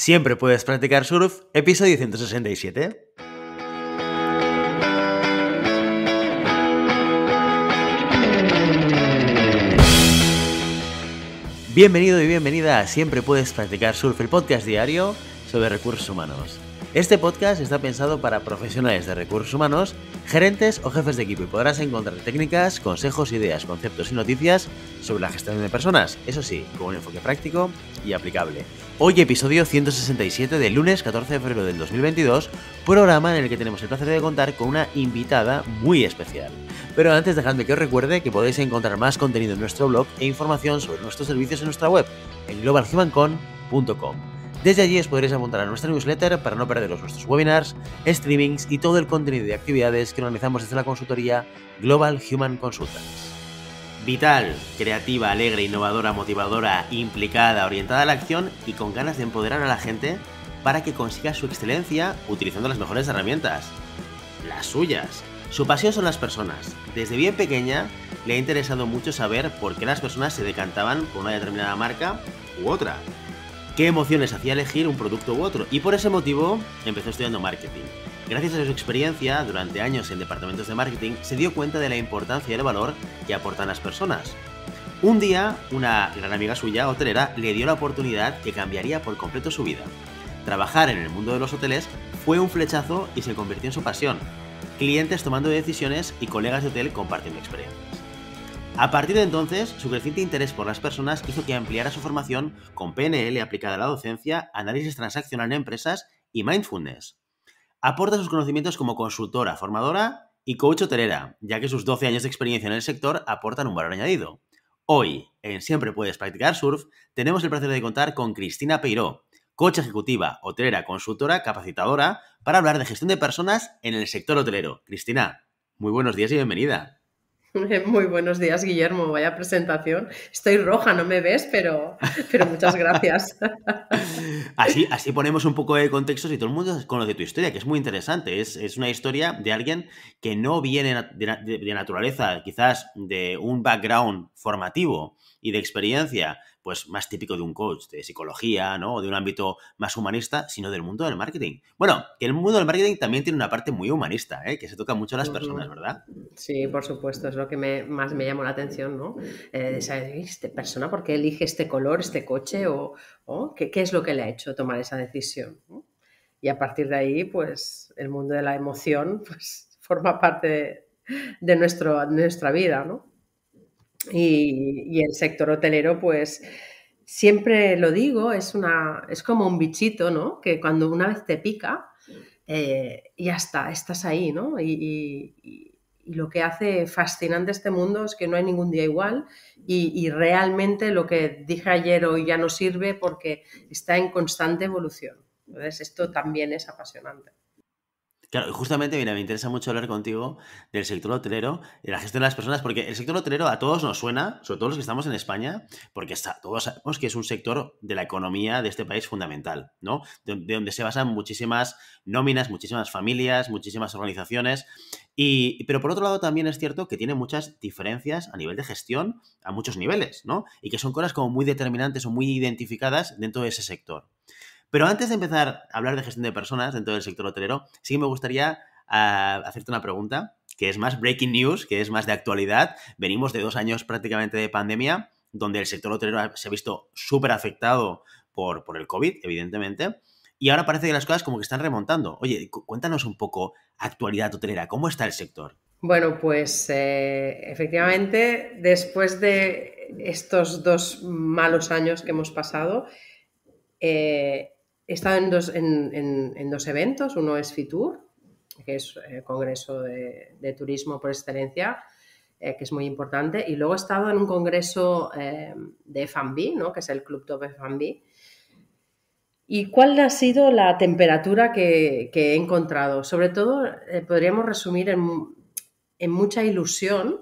Siempre puedes practicar surf, episodio 167. Bienvenido y bienvenida a Siempre puedes practicar surf, el podcast diario sobre recursos humanos. Este podcast está pensado para profesionales de recursos humanos, gerentes o jefes de equipo y podrás encontrar técnicas, consejos, ideas, conceptos y noticias sobre la gestión de personas, eso sí, con un enfoque práctico y aplicable. Hoy episodio 167 del lunes 14 de febrero del 2022, programa en el que tenemos el placer de contar con una invitada muy especial. Pero antes dejadme que os recuerde que podéis encontrar más contenido en nuestro blog e información sobre nuestros servicios en nuestra web, en globalhumancon.com. Desde allí os podréis apuntar a nuestra newsletter para no perderos nuestros webinars, streamings y todo el contenido de actividades que organizamos desde la consultoría Global Human Consultants. Vital, creativa, alegre, innovadora, motivadora, implicada, orientada a la acción y con ganas de empoderar a la gente para que consiga su excelencia utilizando las mejores herramientas. Las suyas. Su pasión son las personas. Desde bien pequeña le ha interesado mucho saber por qué las personas se decantaban por una determinada marca u otra qué emociones hacía elegir un producto u otro, y por ese motivo empezó estudiando marketing. Gracias a su experiencia durante años en departamentos de marketing, se dio cuenta de la importancia y el valor que aportan las personas. Un día, una gran amiga suya, hotelera, le dio la oportunidad que cambiaría por completo su vida. Trabajar en el mundo de los hoteles fue un flechazo y se convirtió en su pasión. Clientes tomando decisiones y colegas de hotel compartiendo experiencia. A partir de entonces, su creciente interés por las personas hizo que ampliara su formación con PNL aplicada a la docencia, análisis transaccional en empresas y mindfulness. Aporta sus conocimientos como consultora, formadora y coach hotelera, ya que sus 12 años de experiencia en el sector aportan un valor añadido. Hoy, en Siempre Puedes Practicar Surf, tenemos el placer de contar con Cristina Peiró, coach ejecutiva, hotelera, consultora, capacitadora, para hablar de gestión de personas en el sector hotelero. Cristina, muy buenos días y bienvenida. Muy buenos días, Guillermo. Vaya presentación. Estoy roja, no me ves, pero, pero muchas gracias. así, así ponemos un poco de contexto y si todo el mundo conoce tu historia, que es muy interesante. Es, una historia de alguien que no viene de, naturaleza, quizás de un background formativo y de experiencia pues más típico de un coach, de psicología, ¿no? O de un ámbito más humanista, sino del mundo del marketing. Bueno, que el mundo del marketing también tiene una parte muy humanista, ¿eh? que se toca mucho a las personas, ¿verdad? Sí, por supuesto, es lo que más me llamó la atención, ¿no? Eh, esa persona, por qué elige este color, este coche, o, ¿qué, es lo que le ha hecho tomar esa decisión? Y a partir de ahí, pues el mundo de la emoción, pues forma parte de, nuestro, nuestra vida, ¿no? Y, el sector hotelero, pues siempre lo digo, es, una, es como un bichito, ¿no? Que cuando una vez te pica, eh, ya está, estás ahí, ¿no? y, lo que hace fascinante este mundo es que no hay ningún día igual y, realmente lo que dije ayer hoy ya no sirve porque está en constante evolución. Entonces, esto también es apasionante. Claro, y justamente, mira, me interesa mucho hablar contigo del sector hotelero y la gestión de las personas, porque el sector hotelero a todos nos suena, sobre todo los que estamos en España, porque está, todos sabemos que es un sector de la economía de este país fundamental, ¿no? De, donde se basan muchísimas nóminas, muchísimas familias, muchísimas organizaciones. Y, pero por otro lado también es cierto que tiene muchas diferencias a nivel de gestión, a muchos niveles, ¿no? Y que son cosas como muy determinantes o muy identificadas dentro de ese sector. Pero antes de empezar a hablar de gestión de personas dentro del sector hotelero, sí que me gustaría ah, hacerte una pregunta, que es más breaking news, que es más de actualidad. Venimos de dos años prácticamente de pandemia, donde el sector hotelero se ha visto súper afectado por, por el COVID, evidentemente. Y ahora parece que las cosas como que están remontando. Oye, cuéntanos un poco actualidad hotelera, ¿cómo está el sector? Bueno, pues eh, efectivamente, después de estos dos malos años que hemos pasado, eh, He estado en dos, eventos, uno es FITUR, que es el eh, Congreso de, Turismo por excelencia, eh, que es muy importante, y luego he estado en un congreso eh, de Fambi, ¿no? que es el Club Top Fambi. ¿Y cuál ha sido la temperatura que, he encontrado? Sobre todo, podríamos resumir en, mucha ilusión,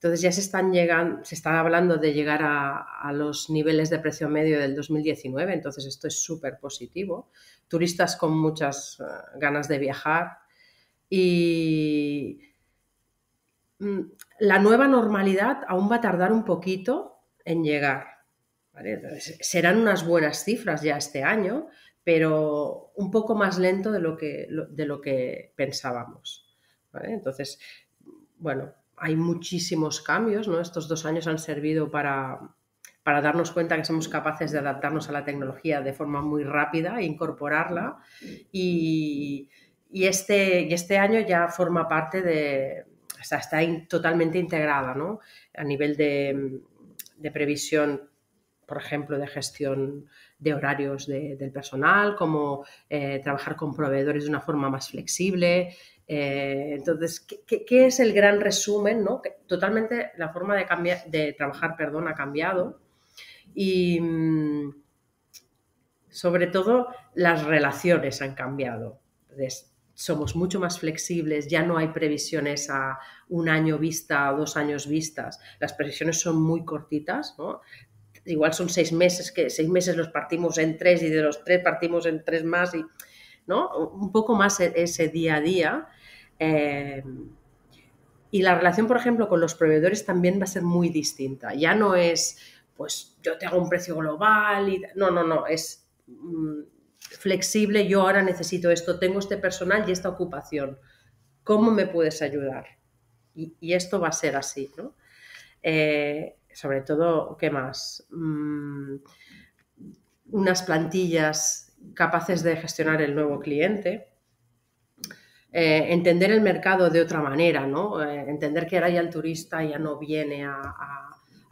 entonces ya se están llegando, se está hablando de llegar a, los niveles de precio medio del 2019, entonces esto es súper positivo. Turistas con muchas eh, ganas de viajar y mm, la nueva normalidad aún va a tardar un poquito en llegar. serán unas buenas cifras ya este año, pero un poco más lento de lo que, de lo que pensábamos. Entonces, bueno, hay muchísimos cambios, ¿no? Estos dos años han servido para, darnos cuenta que somos capaces de adaptarnos a la tecnología de forma muy rápida e incorporarla. Y, este, y este año ya forma parte de, o sea, está totalmente integrada, A nivel de, previsión, por ejemplo, de gestión de horarios del personal, como eh, trabajar con proveedores de una forma más flexible, eh, entonces, ¿qué, es el gran resumen? totalmente la forma de, trabajar perdón, ha cambiado y mm, sobre todo las relaciones han cambiado. Entonces, somos mucho más flexibles, ya no hay previsiones a un año vista o dos años vistas. Las previsiones son muy cortitas, Igual son seis meses, que seis meses los partimos en tres y de los tres partimos en tres más y, Un poco más e-, ese día a día eh, y la relación, por ejemplo, con los proveedores también va a ser muy distinta. Ya no es, pues yo te hago un precio global y... No, no, no, es mm, flexible, yo ahora necesito esto, tengo este personal y esta ocupación. ¿Cómo me puedes ayudar? Y, esto va a ser así, ¿no? Eh, sobre todo, ¿qué más? Mm, unas plantillas capaces de gestionar el nuevo cliente, eh, entender el mercado de otra manera, ¿no? Eh, entender que ahora ya el turista ya no viene a,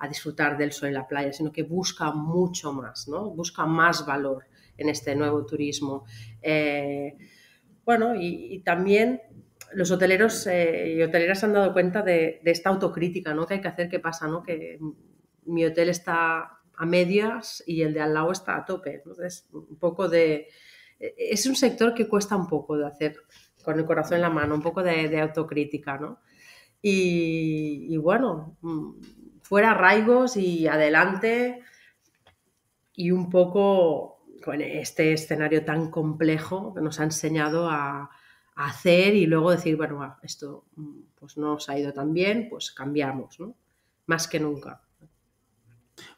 disfrutar del sol en la playa, sino que busca mucho más, ¿no? Busca más valor en este nuevo turismo. Eh, bueno, y, también los hoteleros y hoteleras se han dado cuenta de, esta autocrítica, ¿no? Que hay que hacer, ¿qué pasa, ¿no? Que mi hotel está a medias y el de al lado está a tope. Entonces, un poco de, e-, es un sector que cuesta un poco de hacer con el corazón en la mano, un poco de, autocrítica, ¿no? Y, bueno, mm, fuera arraigos y adelante y un poco con este escenario tan complejo que nos ha enseñado a, hacer y luego decir, bueno, esto mm, pues no nos ha ido tan bien, pues cambiamos, ¿no? Más que nunca.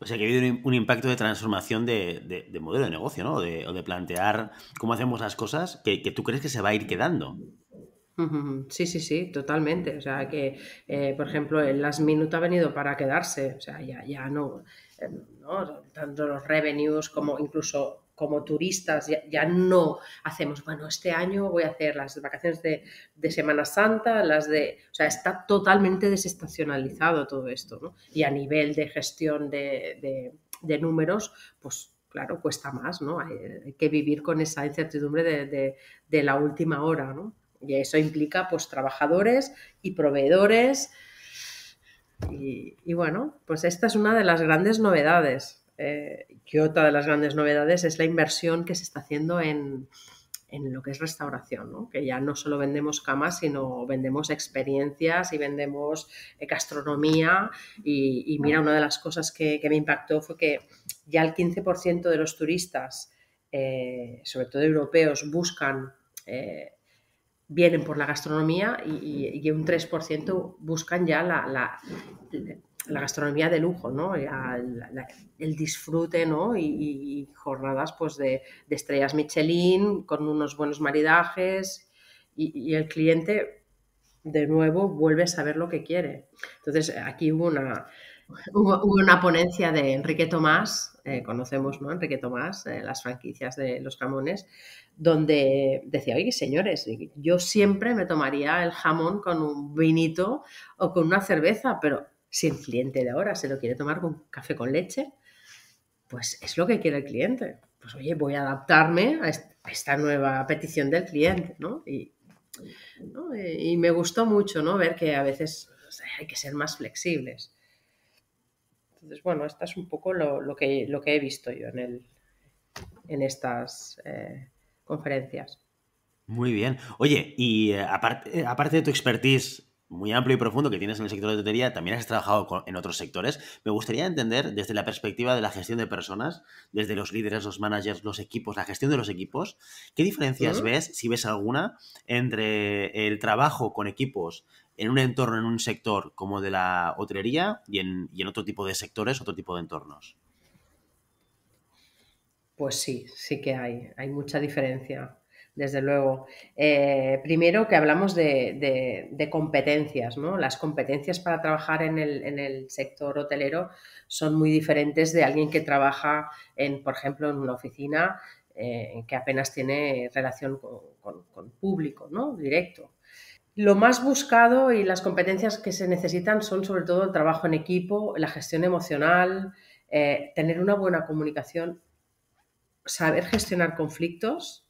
O sea que ha habido un, impacto de transformación de, modelo de negocio, ¿no? De, o de plantear cómo hacemos las cosas que, tú crees que se va a ir quedando. Sí, sí, sí, totalmente. O sea, que, eh, por ejemplo, el last minute ha venido para quedarse. O sea, ya, ya no, eh, no, tanto los revenues como incluso como turistas ya, no hacemos, bueno, este año voy a hacer las vacaciones de, Semana Santa, las de... O sea, está totalmente desestacionalizado todo esto, ¿no? Y a nivel de gestión de, números, pues claro, cuesta más, ¿no? Hay, que vivir con esa incertidumbre de, la última hora, ¿no? Y eso implica, pues, trabajadores y proveedores. y bueno, pues esta es una de las grandes novedades eh, que otra de las grandes novedades es la inversión que se está haciendo en, lo que es restauración, que ya no solo vendemos camas, sino vendemos experiencias y vendemos eh, gastronomía. Y, mira, una de las cosas que, me impactó fue que ya el 15% de los turistas, eh, sobre todo europeos, buscan, eh, vienen por la gastronomía y, y un 3% buscan ya la, la, la gastronomía de lujo, ¿no? Eh, el disfrute, ¿no? Y, jornadas pues de, estrellas Michelin con unos buenos maridajes y, el cliente de nuevo vuelve a saber lo que quiere. Entonces aquí hubo una, una ponencia de Enrique Tomás, eh, conocemos, ¿no? Enrique Tomás, eh, las franquicias de los jamones, donde decía, oye, señores, yo siempre me tomaría el jamón con un vinito o con una cerveza, pero si el cliente de ahora se lo quiere tomar con café con leche, pues es lo que quiere el cliente. Pues oye, voy a adaptarme a esta nueva petición del cliente, ¿no? Y, me gustó mucho, ¿no? Ver que a veces hay que ser más flexibles. Entonces, bueno, esta es un poco lo, que, lo que he visto yo en, en estas eh, conferencias. Muy bien. Oye, y eh, aparte, aparte de tu expertise muy amplio y profundo que tienes en el sector de hotelería, también has trabajado en otros sectores. Me gustaría entender desde la perspectiva de la gestión de personas, desde los líderes, los managers, los equipos, la gestión de los equipos, ¿qué diferencias ves, si ves alguna, entre el trabajo con equipos en un entorno, en un sector como de la hotelería y en, y en otro tipo de sectores, otro tipo de entornos? Pues sí, sí que hay, hay mucha diferencia desde luego. Eh, primero que hablamos de, competencias, Las competencias para trabajar en el, sector hotelero son muy diferentes de alguien que trabaja por ejemplo, en una oficina eh, que apenas tiene relación con, público, Directo. Lo más buscado y las competencias que se necesitan son sobre todo el trabajo en equipo, la gestión emocional, eh, tener una buena comunicación, saber gestionar conflictos,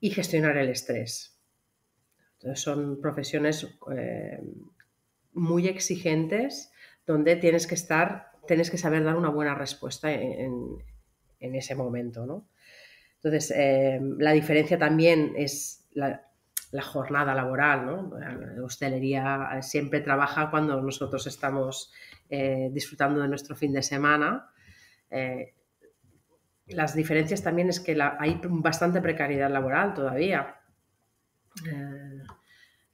y gestionar el estrés. son profesiones eh, muy exigentes donde tienes que estar, tienes que saber dar una buena respuesta en, ese momento, Entonces, eh, la diferencia también es la, jornada laboral, La hostelería eh, siempre trabaja cuando nosotros estamos disfrutando de nuestro fin de semana las diferencias también es que hay bastante precariedad laboral todavía. Eh,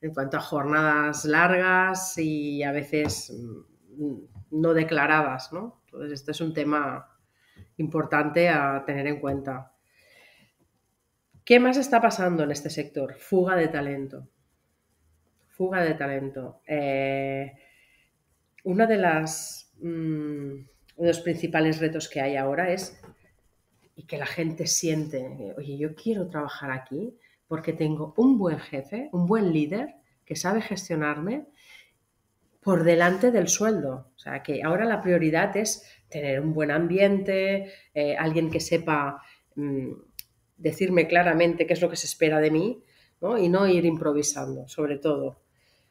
en cuanto a jornadas largas y a veces mm, no declaradas, ¿no? Entonces, este es un tema importante a tener en cuenta. ¿Qué más está pasando en este sector? Fuga de talento. Fuga de talento. Eh, uno de, las, mm, de los principales retos que hay ahora es y que la gente siente, eh, oye, yo quiero trabajar aquí porque tengo un buen jefe, un buen líder que sabe gestionarme por delante del sueldo. O sea, que ahora la prioridad es tener un buen ambiente, eh, alguien que sepa mm, decirme claramente qué es lo que se espera de mí y no ir improvisando, sobre todo.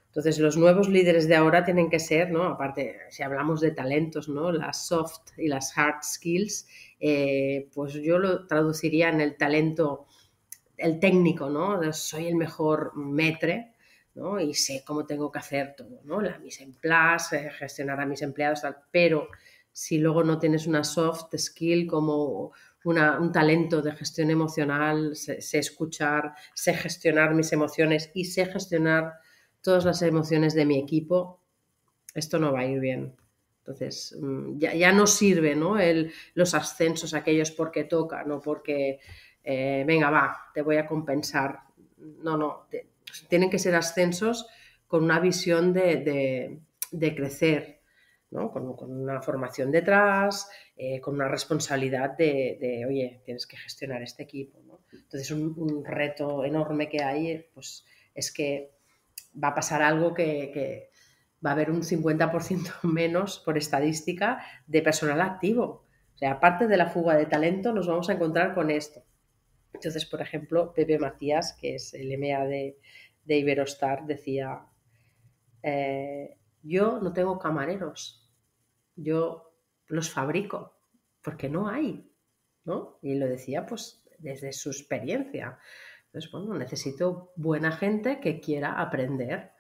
Entonces, los nuevos líderes de ahora tienen que ser, ¿no? aparte, si hablamos de talentos, ¿no? las soft y las hard skills, eh, pues yo lo traduciría en el talento, el técnico, ¿no? soy el mejor metre, ¿no? Y sé cómo tengo que hacer todo, ¿no? La mise eh, gestionar a mis empleados, tal. pero si luego no tienes una soft skill como un talento de gestión emocional, sé, escuchar, sé gestionar mis emociones y sé gestionar todas las emociones de mi equipo, esto no va a ir bien. Entonces, mm, ya, no sirve ¿no? los ascensos aquellos porque toca, no porque, eh, venga, va, te voy a compensar. No, no, tienen que ser ascensos con una visión de, crecer, ¿no? Con, una formación detrás, eh, con una responsabilidad de, oye, tienes que gestionar este equipo. Entonces, un, reto enorme que hay pues, es que va a pasar algo que va a haber un 50% menos por estadística de personal activo. O sea, aparte de la fuga de talento, nos vamos a encontrar con esto. Entonces, por ejemplo, Pepe Matías, que es el MA de, de Iberostar, decía, eh, yo no tengo camareros, yo los fabrico, porque no hay, Y lo decía pues desde su experiencia. Entonces, bueno, necesito buena gente que quiera aprender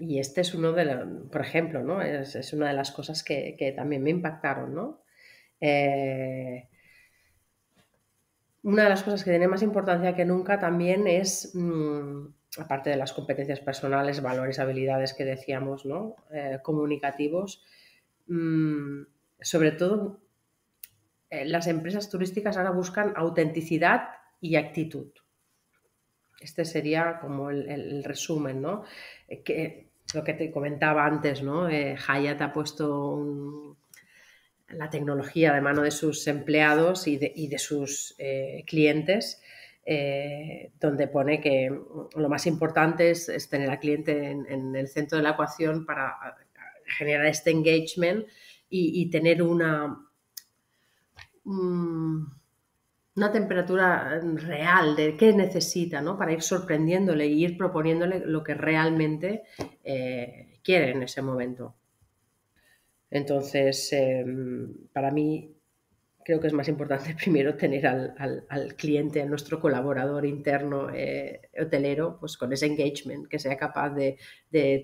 y este es uno de los, por ejemplo, ¿no? Es, una de las cosas que, también me impactaron, ¿no? Eh, una de las cosas que tiene más importancia que nunca también es, mm, aparte de las competencias personales, valores, habilidades que decíamos, ¿no? Eh, comunicativos, mm, sobre todo eh, las empresas turísticas ahora buscan autenticidad y actitud. Este sería como el, resumen, ¿no? Que lo que te comentaba antes, ¿no? Hayat eh, ha puesto la tecnología de mano de sus empleados y de, sus eh, clientes, eh, donde pone que lo más importante es, tener al cliente en, el centro de la ecuación para generar este engagement y, tener una, mm, una temperatura real de qué necesita, ¿no? Para ir sorprendiéndole y ir proponiéndole lo que realmente eh, quiere en ese momento. Entonces, em, para mí creo que es más importante primero tener al, cliente, a nuestro colaborador interno eh, hotelero, pues con ese engagement, que sea capaz de,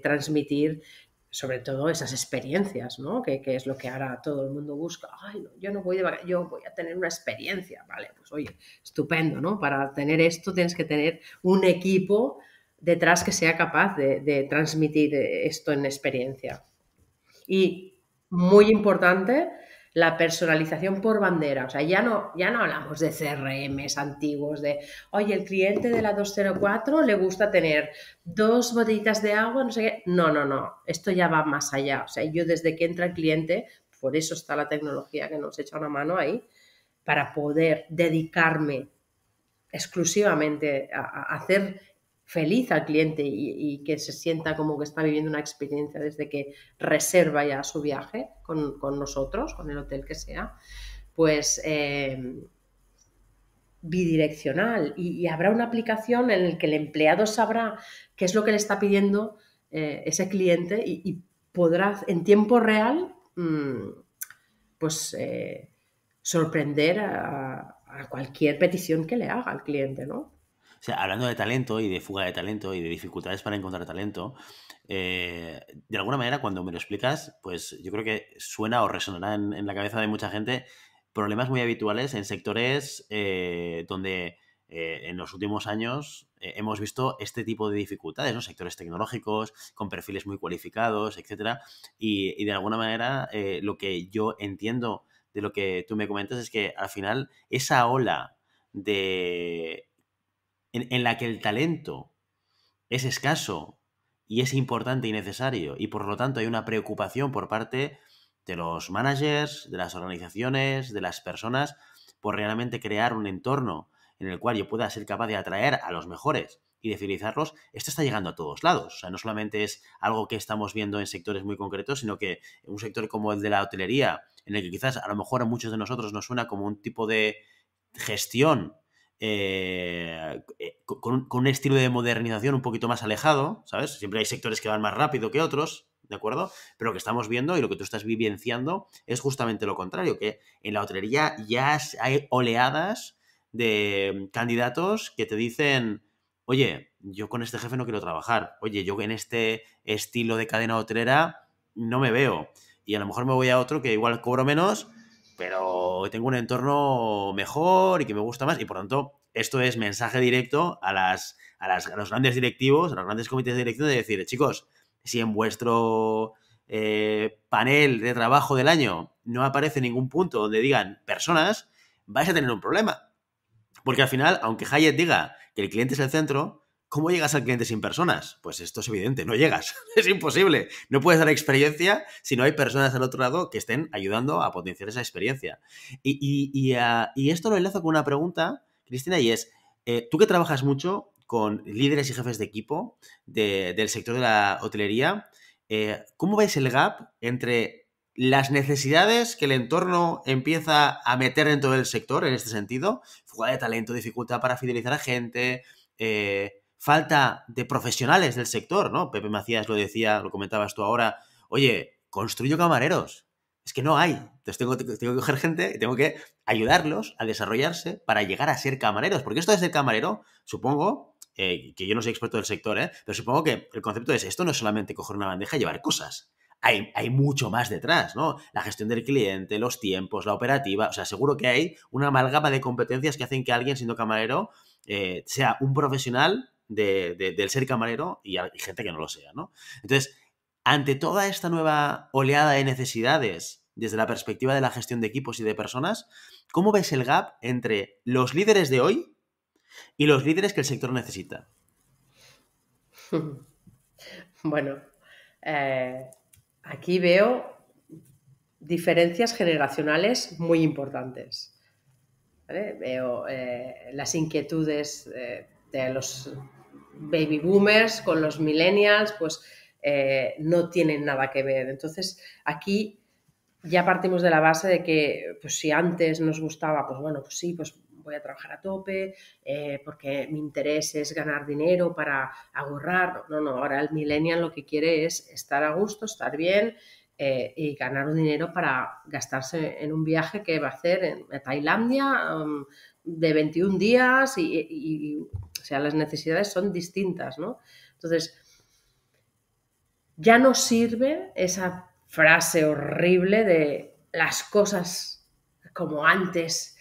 transmitir sobre todo esas experiencias, ¿no? Que, es lo que ahora todo el mundo busca. Ay, yo no voy de yo voy a tener una experiencia, vale, pues oye, estupendo, ¿no? Para tener esto tienes que tener un equipo detrás que sea capaz de, transmitir esto en experiencia. Y muy importante, la personalización por bandera. O sea, ya no, ya no hablamos de CRMs antiguos, de, oye, el cliente de la 204 le gusta tener dos botellitas de agua, no sé qué. No, no, no, esto ya va más allá. O sea, yo desde que entra el cliente, por eso está la tecnología que nos echa una mano ahí, para poder dedicarme exclusivamente a hacer feliz al cliente y, que se sienta como que está viviendo una experiencia desde que reserva ya su viaje con, nosotros, con el hotel que sea, pues em, bidireccional. Y, habrá una aplicación en la que el empleado sabrá qué es lo que le está pidiendo eh, ese cliente y, podrá en tiempo real mm, pues eh, sorprender a, a cualquier petición que le haga al cliente, ¿no? O sea, hablando de talento y de fuga de talento y de dificultades para encontrar talento, eh, de alguna manera cuando me lo explicas, pues yo creo que suena o resonará en, la cabeza de mucha gente problemas muy habituales en sectores eh, donde eh, en los últimos años hemos visto este tipo de dificultades, ¿no? Sectores tecnológicos, con perfiles muy cualificados, etc. Y, de alguna manera, lo que yo entiendo de lo que tú me comentas es que al final esa ola de en, la que el talento es escaso y es importante y necesario, y por lo tanto hay una preocupación por parte de los managers, de las organizaciones, de las personas, por realmente crear un entorno en el cual yo pueda ser capaz de atraer a los mejores y de fidelizarlos, esto está llegando a todos lados. O sea, no solamente es algo que estamos viendo en sectores muy concretos, sino que un sector como el de la hotelería, en el que quizás a lo mejor a muchos de nosotros nos suena como un tipo de gestión eh, eh, con, con, un estilo de modernización un poquito más alejado, ¿sabes? Siempre hay sectores que van más rápido que otros, ¿de acuerdo? Pero lo que estamos viendo y lo que tú estás vivenciando es justamente lo contrario, que en la hotelería ya hay oleadas de candidatos que te dicen, oye, yo con este jefe no quiero trabajar, oye, yo en este estilo de cadena hotelera no me veo y a lo mejor me voy a otro que igual cobro menos, pero tengo un entorno mejor y que me gusta más y por tanto esto es mensaje directo a, las, a, las, los grandes directivos, a los grandes comités de dirección de decir, chicos, si en vuestro eh, panel de trabajo del año no aparece ningún punto donde digan personas, vais a tener un problema. Porque al final, aunque Hayek diga que el cliente es el centro, ¿Cómo llegas al cliente sin personas? Pues esto es evidente, no llegas, es imposible. No puedes dar experiencia si no hay personas al otro lado que estén ayudando a potenciar esa experiencia. Y, ah, esto lo enlazo con una pregunta, Cristina, y es, eh, tú que trabajas mucho con líderes y jefes de equipo del sector de la hotelería, eh, ¿cómo ves el gap entre las necesidades que el entorno empieza a meter dentro del sector en este sentido? Fuga de talento, dificultad para fidelizar a gente, eh, falta de profesionales del sector, ¿no? Pepe Macías lo decía, lo comentabas tú ahora, oye, construyo camareros. Es que no hay. Entonces tengo, tengo que coger gente y tengo que ayudarlos a desarrollarse para llegar a ser camareros. Porque esto de ser camarero, supongo, eh, que yo no soy experto del sector, ¿eh? pero supongo que el concepto es esto no es solamente coger una bandeja y llevar cosas. Hay, mucho más detrás, ¿no? La gestión del cliente, los tiempos, la operativa. O sea, seguro que hay una amalgama de competencias que hacen que alguien siendo camarero eh, sea un profesional del ser camarero y, gente que no lo sea, ¿no? Entonces, ante toda esta nueva oleada de necesidades desde la perspectiva de la gestión de equipos y de personas, ¿cómo ves el gap entre los líderes de hoy y los líderes que el sector necesita? Bueno, eh, aquí veo diferencias generacionales muy importantes. Veo eh, las inquietudes eh, de los baby boomers con los millennials, pues eh, no tienen nada que ver. Entonces, aquí ya partimos de la base de que, pues si antes nos gustaba, pues bueno, pues sí, pues voy a trabajar a tope, eh, porque mi interés es ganar dinero para ahorrar. No, no, ahora el millennial lo que quiere es estar a gusto, estar bien eh, y ganar un dinero para gastarse en un viaje que va a hacer en, Tailandia mm, de 21 días y o sea, las necesidades son distintas, ¿no? Entonces, ya no sirve esa frase horrible de las cosas como antes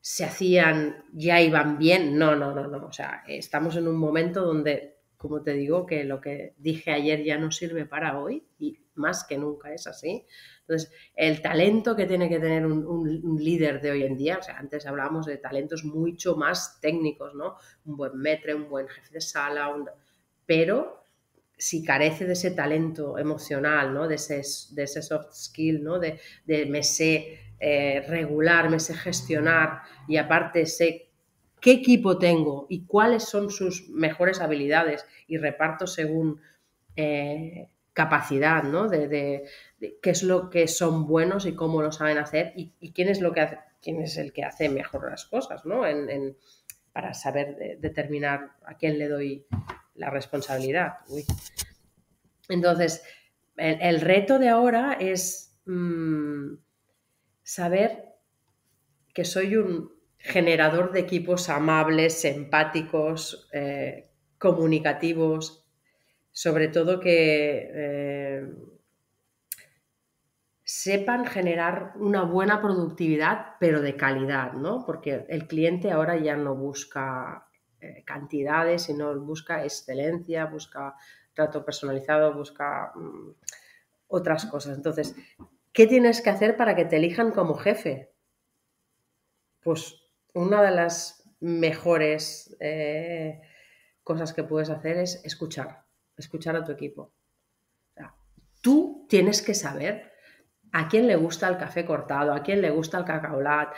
se hacían, ya iban bien. No, no, no, no. O sea, estamos en un momento donde, como te digo, que lo que dije ayer ya no sirve para hoy y más que nunca es así. Entonces, el talento que tiene que tener un, líder de hoy en día, o sea, antes hablábamos de talentos mucho más técnicos, ¿no? Un buen metre, un buen jefe de sala, pero si carece de ese talento emocional, ¿no? de, ese, de soft skill, ¿no? de, de me sé eh, regular, me sé gestionar y aparte sé qué equipo tengo y cuáles son sus mejores habilidades y reparto según eh, capacidad, ¿no? De, qué es lo que son buenos y cómo lo saben hacer y, quién es lo que hace, quién es el que hace mejor las cosas, ¿no? para saber determinar a quién le doy la responsabilidad. Entonces, el, reto de ahora es mm, saber que soy un generador de equipos amables, empáticos, eh, comunicativos, sobre todo que eh, sepan generar una buena productividad, pero de calidad, ¿no? Porque el cliente ahora ya no busca eh, cantidades, sino busca excelencia, busca trato personalizado, busca mm, otras cosas. Entonces, ¿qué tienes que hacer para que te elijan como jefe? Pues una de las mejores eh, cosas que puedes hacer es escuchar escuchar a tu equipo. tú tienes que saber a quién le gusta el café cortado, a quién le gusta el lat,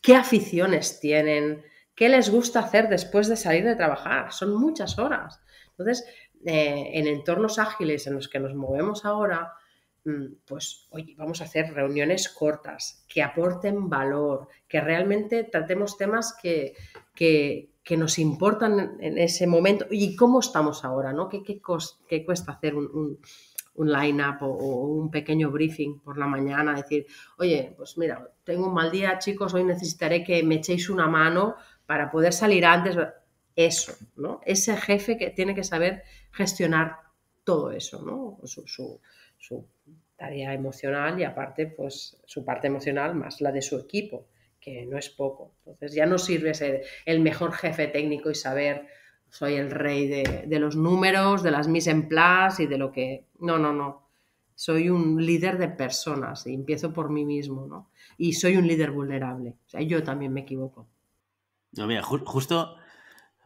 qué aficiones tienen, qué les gusta hacer después de salir de trabajar. Son muchas horas. Entonces, eh, en entornos ágiles en los que nos movemos ahora, mm, pues, oye, vamos a hacer reuniones cortas, que aporten valor, que realmente tratemos temas que, que, nos importan en ese momento y cómo estamos ahora, ¿no? ¿Qué, cuesta hacer un, line-up o, un pequeño briefing por la mañana? Decir, oye, pues mira, tengo un mal día, chicos, hoy necesitaré que me echéis una mano para poder salir antes. Eso, ¿no? Ese jefe que tiene que saber gestionar todo eso, ¿no? Su, su tarea emocional y aparte, pues, su parte emocional más la de su equipo que no es poco. Entonces ya no sirve ser el mejor jefe técnico y saber soy el rey de, los números, de las mis en place y de lo que... No, no, no. Soy un líder de personas y empiezo por mí mismo, ¿no? Y soy un líder vulnerable. O sea, yo también me equivoco. No, mira, justo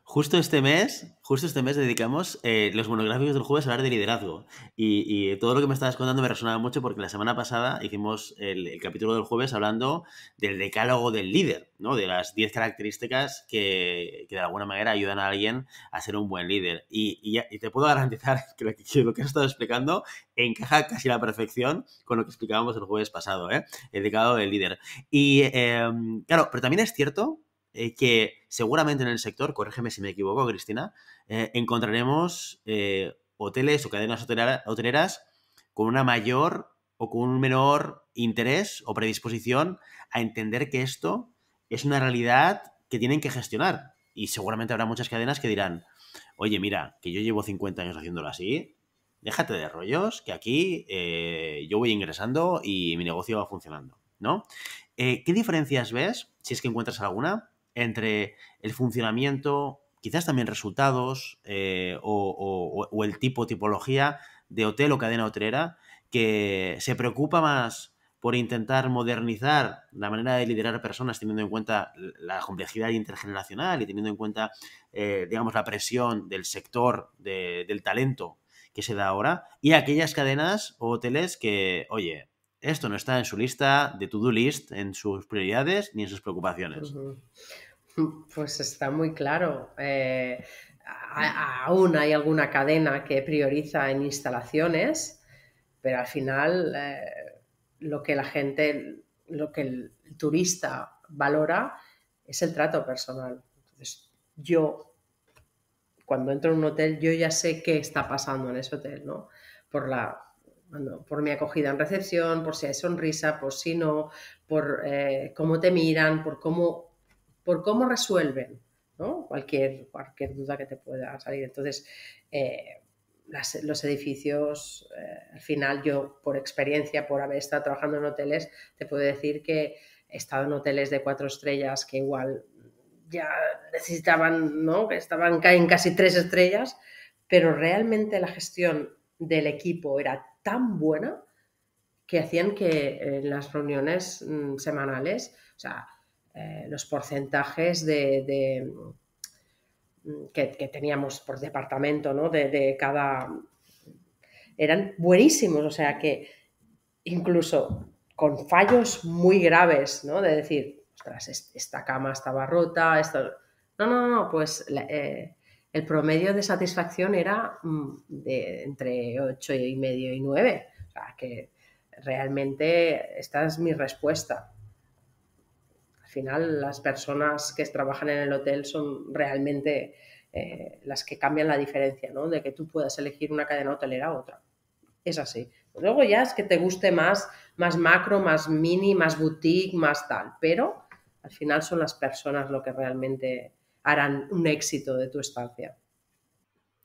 Justo este mes, justo este mes dedicamos eh, los monográficos del jueves a hablar de liderazgo. Y, todo lo que me estabas contando me resonaba mucho porque la semana pasada hicimos el, capítulo del jueves hablando del decálogo del líder, ¿no? De las 10 características que, que, de alguna manera ayudan a alguien a ser un buen líder. Y, y, te puedo garantizar que lo, que lo, has estado explicando encaja casi a la perfección con lo que explicábamos el jueves pasado, ¿eh? El decálogo del líder. Y em, claro, pero también es cierto eh, que seguramente en el sector, corrígeme si me equivoco, Cristina, eh, encontraremos eh, hoteles o cadenas hoteleras con una mayor o con un menor interés o predisposición a entender que esto es una realidad que tienen que gestionar. Y seguramente habrá muchas cadenas que dirán, oye, mira, que yo llevo 50 años haciéndolo así, déjate de rollos, que aquí yo voy ingresando y mi negocio va funcionando, ¿no? ¿Qué diferencias ves, si es que encuentras alguna, entre el funcionamiento, quizás también resultados eh, o, el tipo, tipología de hotel o cadena hotelera que se preocupa más por intentar modernizar la manera de liderar personas teniendo en cuenta la complejidad intergeneracional y teniendo en cuenta, eh, digamos, la presión del sector del talento que se da ahora y aquellas cadenas o hoteles que, oye, esto no está en su lista de to-do list, en sus prioridades ni en sus preocupaciones. Pues está muy claro. Eh, aún hay alguna cadena que prioriza en instalaciones, pero al final eh, lo que la gente, lo que el turista valora es el trato personal. Entonces, yo cuando entro en un hotel, yo ya sé qué está pasando en ese hotel, ¿no? Por la por mi acogida en recepción, por si hay sonrisa, por si no, por eh, cómo te miran, por cómo por cómo resuelven cualquier, cualquier duda que te pueda salir. Entonces, eh, los edificios, eh, al final yo por experiencia, por haber estado trabajando en hoteles, te puedo decir que he estado en hoteles de cuatro estrellas que igual ya necesitaban, ¿no? que estaban en casi tres estrellas, pero realmente la gestión del equipo era tan buena que hacían que en eh, las reuniones mm, semanales, o sea, eh, los porcentajes de, mm, que, teníamos por departamento, De, cada... Eran buenísimos, o sea que incluso con fallos muy graves, De decir, ostras, esta cama estaba rota, esto... No, no, no, pues eh, el promedio de satisfacción era mm, de entre 8 y medio y 9. O sea, que realmente esta es mi respuesta final las personas que trabajan en el hotel son realmente eh, las que cambian la diferencia, ¿no? De que tú puedas elegir una cadena hotelera a otra. Es así. Luego ya es que te guste más, más macro, más mini, más boutique, más tal. Pero al final son las personas lo que realmente harán un éxito de tu estancia.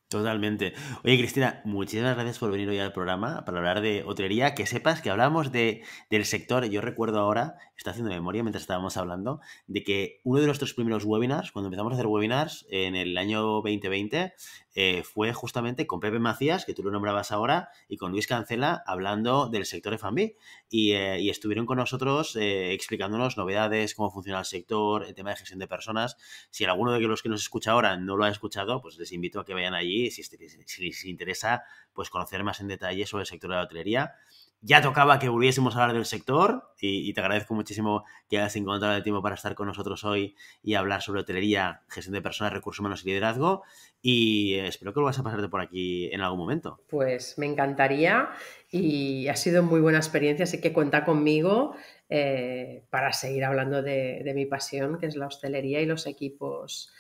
Totalmente. Oye, Cristina, muchísimas gracias por venir hoy al programa para hablar de hotelería. Que sepas que hablamos de, del sector. Yo recuerdo ahora, está haciendo memoria mientras estábamos hablando, de que uno de nuestros primeros webinars, cuando empezamos a hacer webinars en el año 2020, eh, fue justamente con Pepe Macías, que tú lo nombrabas ahora, y con Luis Cancela hablando del sector F&B y, eh, y, estuvieron con nosotros eh, explicándonos novedades, cómo funciona el sector, el tema de gestión de personas. Si alguno de los que nos escucha ahora no lo ha escuchado, pues les invito a que vayan allí si, si les interesa pues conocer más en detalle sobre el sector de la hotelería ya tocaba que volviésemos a hablar del sector y, te agradezco muchísimo que hayas encontrado el tiempo para estar con nosotros hoy y hablar sobre hotelería, gestión de personas, recursos humanos y liderazgo y espero que lo vas a pasarte por aquí en algún momento. Pues me encantaría y ha sido muy buena experiencia, así que cuenta conmigo eh, para seguir hablando de, de mi pasión, que es la hostelería y los equipos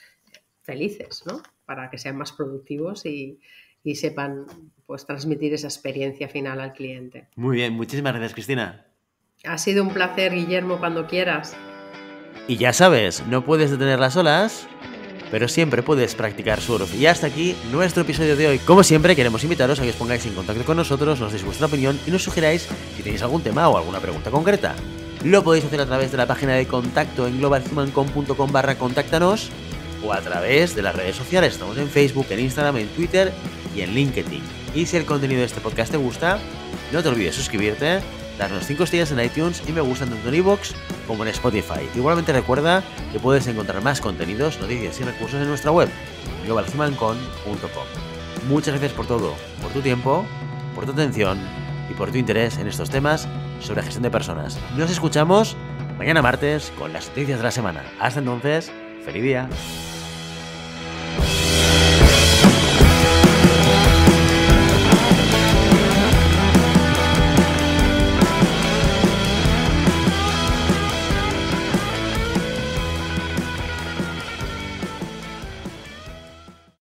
felices, ¿no? Para que sean más productivos y, y sepan pues transmitir esa experiencia final al cliente. Muy bien, muchísimas gracias Cristina. Ha sido un placer Guillermo cuando quieras. Y ya sabes, no puedes detener las olas, pero siempre puedes practicar surf. Y hasta aquí nuestro episodio de hoy. Como siempre, queremos invitaros a que os pongáis en contacto con nosotros, nos deis vuestra opinión y nos sugeráis si tenéis algún tema o alguna pregunta concreta. Lo podéis hacer a través de la página de contacto en globalhumancom.com barra contáctanos o a través de las redes sociales. Estamos en Facebook, en Instagram, en Twitter y en LinkedIn. Y si el contenido de este podcast te gusta, no te olvides suscribirte, darnos 5 estrellas en iTunes y me gustan tanto en iVoox como en Spotify. Igualmente recuerda que puedes encontrar más contenidos, noticias y recursos en nuestra web, globalhumancon.com. Muchas gracias por todo, por tu tiempo, por tu atención y por tu interés en estos temas sobre gestión de personas. Nos escuchamos mañana martes con las noticias de la semana. Hasta entonces, feliz día.